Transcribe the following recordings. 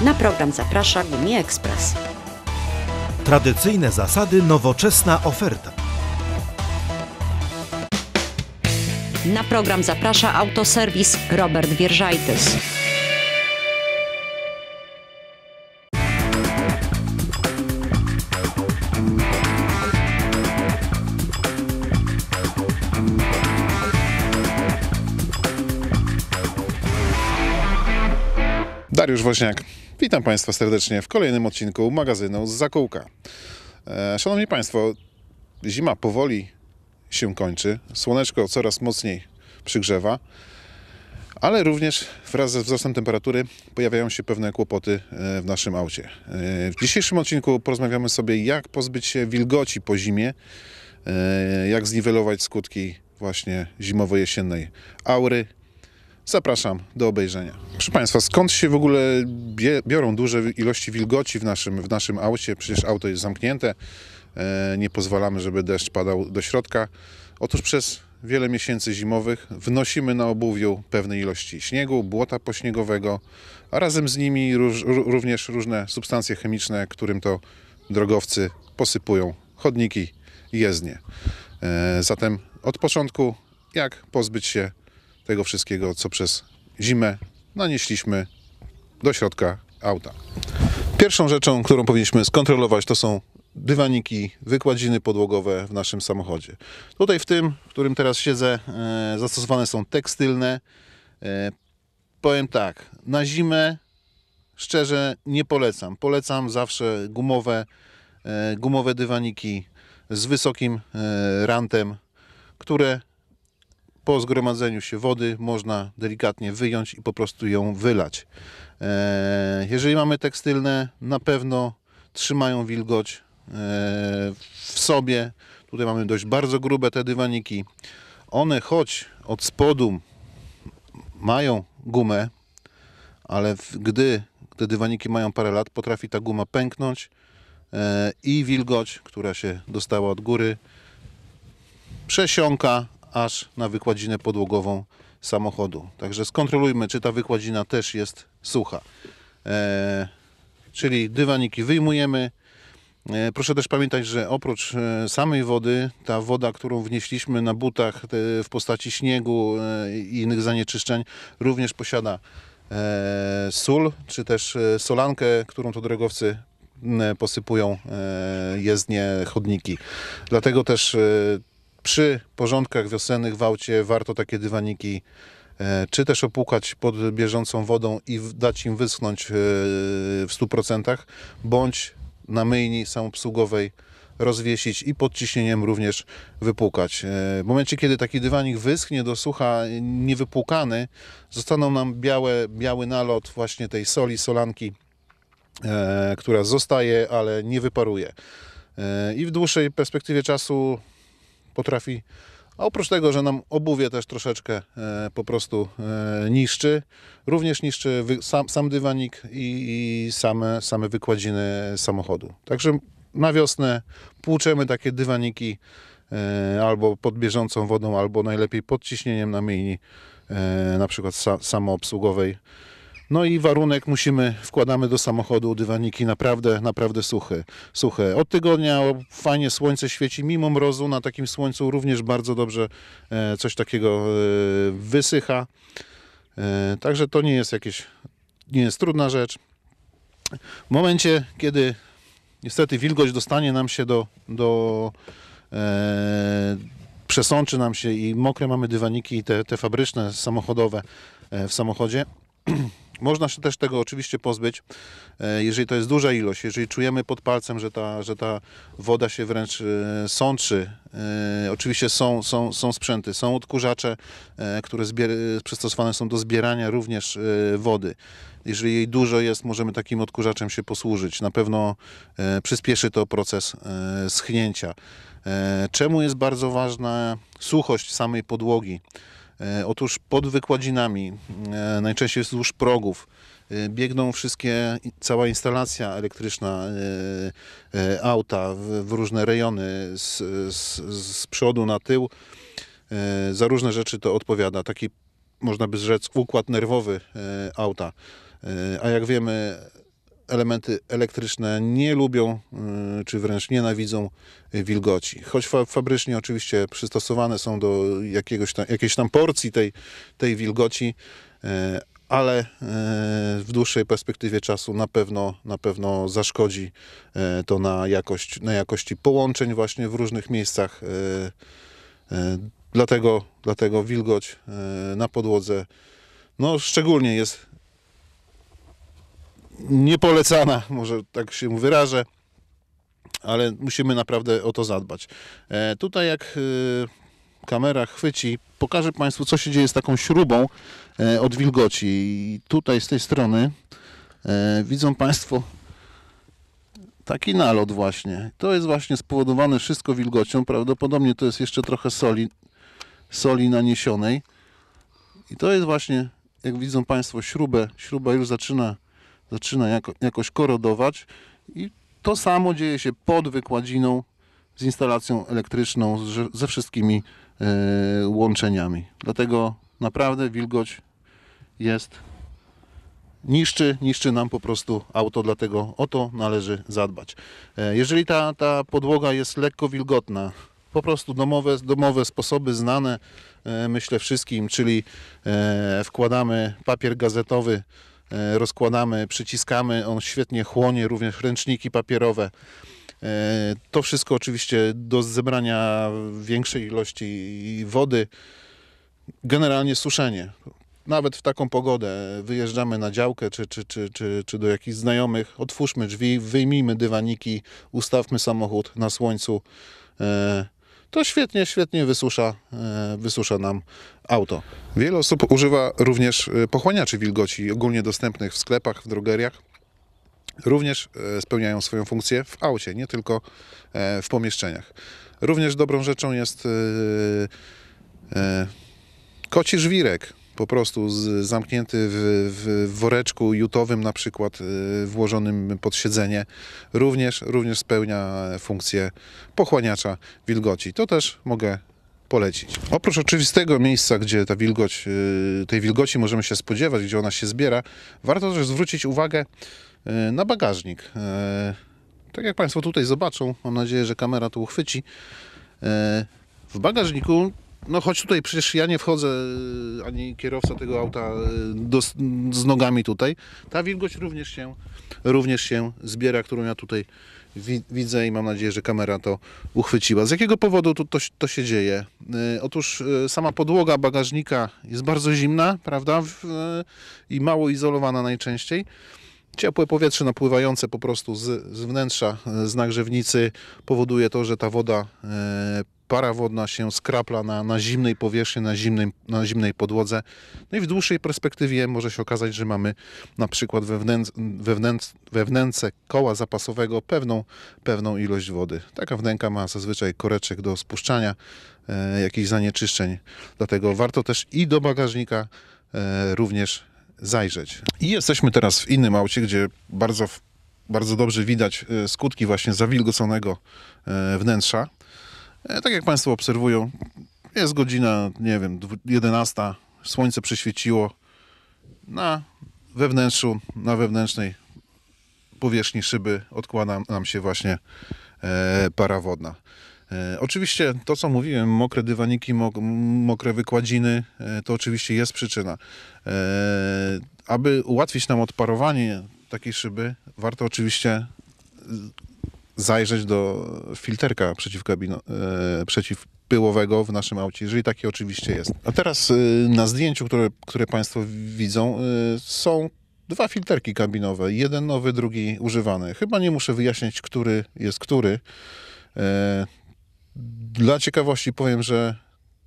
Na program zaprasza Gumi Express. Tradycyjne zasady, nowoczesna oferta. Na program zaprasza autoserwis Robert Wierzajtys. Dariusz Woźniak. Witam Państwa serdecznie w kolejnym odcinku magazynu z Zakółka. E, szanowni Państwo, zima powoli się kończy, słoneczko coraz mocniej przygrzewa, ale również wraz ze wzrostem temperatury pojawiają się pewne kłopoty e, w naszym aucie. E, w dzisiejszym odcinku porozmawiamy sobie, jak pozbyć się wilgoci po zimie, jak zniwelować skutki właśnie zimowo-jesiennej aury, Zapraszam do obejrzenia. Proszę Państwa, skąd się w ogóle biorą duże ilości wilgoci w naszym, w naszym aucie? Przecież auto jest zamknięte, e, nie pozwalamy, żeby deszcz padał do środka. Otóż przez wiele miesięcy zimowych wnosimy na obuwiu pewne ilości śniegu, błota pośniegowego, a razem z nimi róż, również różne substancje chemiczne, którym to drogowcy posypują chodniki i jezdnie. E, zatem od początku, jak pozbyć się tego wszystkiego, co przez zimę nanieśliśmy do środka auta. Pierwszą rzeczą, którą powinniśmy skontrolować, to są dywaniki, wykładziny podłogowe w naszym samochodzie. Tutaj w tym, w którym teraz siedzę, e, zastosowane są tekstylne. E, powiem tak, na zimę szczerze nie polecam. Polecam zawsze gumowe, e, gumowe dywaniki z wysokim rantem, które po zgromadzeniu się wody można delikatnie wyjąć i po prostu ją wylać. E, jeżeli mamy tekstylne, na pewno trzymają wilgoć e, w sobie. Tutaj mamy dość bardzo grube te dywaniki. One choć od spodu mają gumę, ale gdy te dywaniki mają parę lat, potrafi ta guma pęknąć e, i wilgoć, która się dostała od góry, przesiąka aż na wykładzinę podłogową samochodu. Także skontrolujmy, czy ta wykładzina też jest sucha. E, czyli dywaniki wyjmujemy. E, proszę też pamiętać, że oprócz e, samej wody, ta woda, którą wnieśliśmy na butach e, w postaci śniegu e, i innych zanieczyszczeń, również posiada sól, czy też solankę, którą to drogowcy posypują jezdnie, chodniki. Dlatego też przy porządkach wiosennych w aucie warto takie dywaniki e, czy też opłukać pod bieżącą wodą i dać im wyschnąć e, w 100%, bądź na myjni samoobsługowej rozwiesić i pod ciśnieniem również wypłukać. E, w momencie, kiedy taki dywanik wyschnie do sucha, niewypłukany, zostaną nam białe, biały nalot właśnie tej soli, solanki, która zostaje, ale nie wyparuje. I w dłuższej perspektywie czasu potrafi. A oprócz tego, że nam obuwie też troszeczkę e, po prostu e, niszczy, również niszczy sam, sam dywanik i, i same, same wykładziny samochodu. Także na wiosnę płuczemy takie dywaniki e, albo pod bieżącą wodą, albo najlepiej pod ciśnieniem na myjni, na przykład sa, samoobsługowej. No i warunek musimy, wkładamy do samochodu dywaniki naprawdę, naprawdę suchy. Suche. Od tygodnia fajnie słońce świeci, mimo mrozu na takim słońcu również bardzo dobrze e, coś takiego e, wysycha. E, także to nie jest jakieś, nie jest trudna rzecz. W momencie, kiedy niestety wilgoć dostanie nam się do, do e, przesączy nam się i mokre mamy dywaniki, te, te fabryczne, samochodowe e, w samochodzie, Można się też tego oczywiście pozbyć, e, jeżeli to jest duża ilość, jeżeli czujemy pod palcem, że ta, że ta woda się wręcz e, sączy. E, oczywiście są, są, są sprzęty, są odkurzacze, które przystosowane są do zbierania również wody. Jeżeli jej dużo jest, możemy takim odkurzaczem się posłużyć. Na pewno przyspieszy to proces schnięcia. Czemu jest bardzo ważna suchość samej podłogi? E, otóż pod wykładzinami, e, najczęściej wzdłuż progów, e, biegną wszystkie, cała instalacja elektryczna auta w, różne rejony z, z, z przodu na tył. Za różne rzeczy to odpowiada. Taki, można by rzec, układ nerwowy auta. A jak wiemy, elementy elektryczne nie lubią, y, czy wręcz nienawidzą y, wilgoci. Choć fabrycznie oczywiście przystosowane są do jakiegoś tam, jakiejś tam porcji tej, tej wilgoci, y, ale w dłuższej perspektywie czasu na pewno, na pewno zaszkodzi to na, jakość, na jakości połączeń właśnie w różnych miejscach. Dlatego, dlatego wilgoć na podłodze no, szczególnie jest niepolecana, może tak się wyrażę, ale musimy naprawdę o to zadbać. E, tutaj jak e, kamera chwyci, pokażę Państwu, co się dzieje z taką śrubą e, od wilgoci. I tutaj z tej strony widzą Państwo taki nalot właśnie. To jest właśnie spowodowane wszystko wilgocią. Prawdopodobnie to jest jeszcze trochę soli, soli naniesionej. I to jest właśnie, jak widzą Państwo, śrubę. Śruba już zaczyna zaczyna jako, jakoś korodować i to samo dzieje się pod wykładziną z instalacją elektryczną, z, ze wszystkimi e, łączeniami. Dlatego naprawdę wilgoć jest niszczy, niszczy nam po prostu auto, dlatego o to należy zadbać. E, jeżeli ta, ta podłoga jest lekko wilgotna, po prostu domowe, domowe sposoby znane e, myślę wszystkim, czyli wkładamy papier gazetowy E, rozkładamy, przyciskamy, on świetnie chłonie, również ręczniki papierowe. E, to wszystko oczywiście do zebrania większej ilości wody. Generalnie suszenie. Nawet w taką pogodę wyjeżdżamy na działkę czy, czy, czy, czy, czy do jakichś znajomych, otwórzmy drzwi, wyjmijmy dywaniki, ustawmy samochód na słońcu. E, to świetnie, świetnie wysusza, e, wysusza nam auto. Wiele osób używa również e, pochłaniaczy wilgoci ogólnie dostępnych w sklepach, w drogeriach. Również e, spełniają swoją funkcję w aucie, nie tylko w pomieszczeniach. Również dobrą rzeczą jest koci żwirek, po prostu z, zamknięty w, w, woreczku jutowym na przykład y, włożonym pod siedzenie, również, również spełnia funkcję pochłaniacza wilgoci. To też mogę polecić. Oprócz oczywistego miejsca, gdzie ta wilgoć, y, tej wilgoci możemy się spodziewać, gdzie ona się zbiera, warto też zwrócić uwagę y, na bagażnik. Tak jak Państwo tutaj zobaczą, mam nadzieję, że kamera to uchwyci, w bagażniku no choć tutaj przecież ja nie wchodzę, y, ani kierowca tego auta y, do, z nogami tutaj. Ta wilgoć również się, również się zbiera, którą ja tutaj wi widzę i mam nadzieję, że kamera to uchwyciła. Z jakiego powodu to, to, to się dzieje? Y, otóż sama podłoga bagażnika jest bardzo zimna, prawda? W, I mało izolowana najczęściej ciepłe powietrze napływające po prostu z, z wnętrza, e, z nagrzewnicy powoduje to, że ta woda e, para wodna się skrapla na, na zimnej powierzchni, na, zimnej, na zimnej podłodze. No i w dłuższej perspektywie może się okazać, że mamy na przykład wewnętrz, wewnętrz, koła zapasowego pewną, pewną ilość wody. Taka wnęka ma zazwyczaj koreczek do spuszczania e, jakichś zanieczyszczeń, dlatego warto też i do bagażnika e, również zajrzeć. I jesteśmy teraz w innym aucie, gdzie bardzo, bardzo dobrze widać e, skutki właśnie zawilgoconego e, wnętrza. E, tak jak Państwo obserwują, jest godzina, nie wiem, 11, słońce przyświeciło na wewnętrzu, na wewnętrznej powierzchni szyby odkłada nam się właśnie para wodna. E, oczywiście to, co mówiłem, mokre dywaniki, mokre wykładziny, e, to oczywiście jest przyczyna. E, aby ułatwić nam odparowanie takiej szyby, warto oczywiście zajrzeć do filterka przeciwpyłowego w naszym aucie, jeżeli taki oczywiście jest. A teraz na zdjęciu, które, które Państwo widzą, są dwa filterki kabinowe, jeden nowy, drugi używany. Chyba nie muszę wyjaśniać, który jest który. Dla ciekawości powiem, że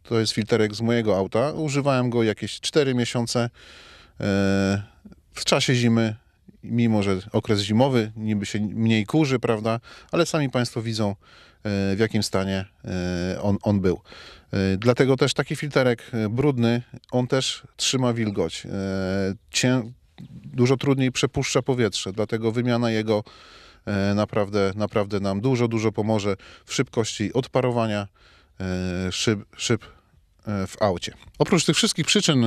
to jest filterek z mojego auta. Używałem go jakieś 4 miesiące e, w czasie zimy, mimo że okres zimowy, niby się mniej kurzy, prawda, ale sami Państwo widzą, e, w jakim stanie e, on, on był. Dlatego też taki filterek brudny, on też trzyma wilgoć. Cię, dużo trudniej przepuszcza powietrze, dlatego wymiana jego E, naprawdę, naprawdę nam dużo, dużo pomoże w szybkości odparowania e, szyb, szyb e, w aucie. Oprócz tych wszystkich przyczyn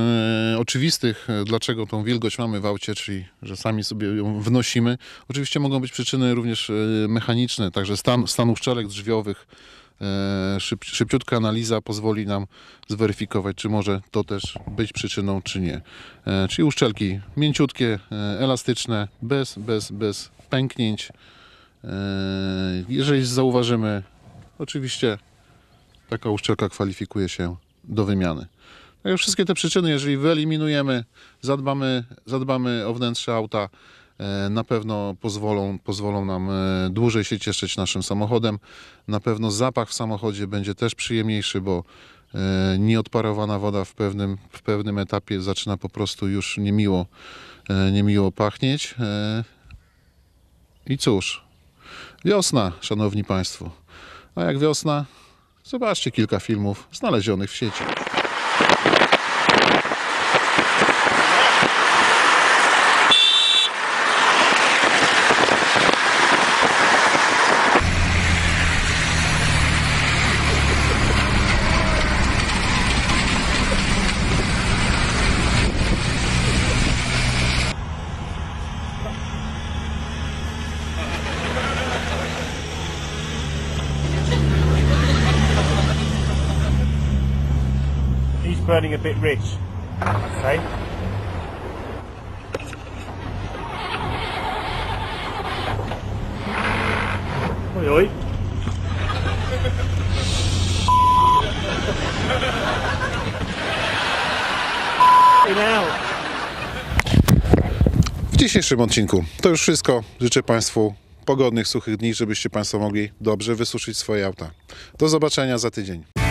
oczywistych, dlaczego tą wilgoć mamy w aucie, czyli że sami sobie ją wnosimy, oczywiście mogą być przyczyny również mechaniczne, także stan, stanów szczelek drzwiowych, E, szyb, szybciutka analiza pozwoli nam zweryfikować, czy może to też być przyczyną, czy nie. E, czyli uszczelki mięciutkie, e, elastyczne, bez, bez, bez pęknięć. Jeżeli zauważymy, oczywiście taka uszczelka kwalifikuje się do wymiany. Także no wszystkie te przyczyny, jeżeli wyeliminujemy, zadbamy, zadbamy o wnętrze auta, E, na pewno pozwolą, pozwolą nam e, dłużej się cieszyć naszym samochodem. Na pewno zapach w samochodzie będzie też przyjemniejszy, bo e, nieodparowana woda w pewnym, w pewnym etapie zaczyna po prostu już niemiło, niemiło pachnieć. I cóż, wiosna, szanowni państwo. A jak wiosna, zobaczcie kilka filmów znalezionych w sieci. burning a bit rich. Okay. Oi, oi. W dzisiejszym odcinku to już wszystko. Życzę Państwu pogodnych, suchych dni, żebyście Państwo mogli dobrze wysuszyć swoje auta. Do zobaczenia za tydzień.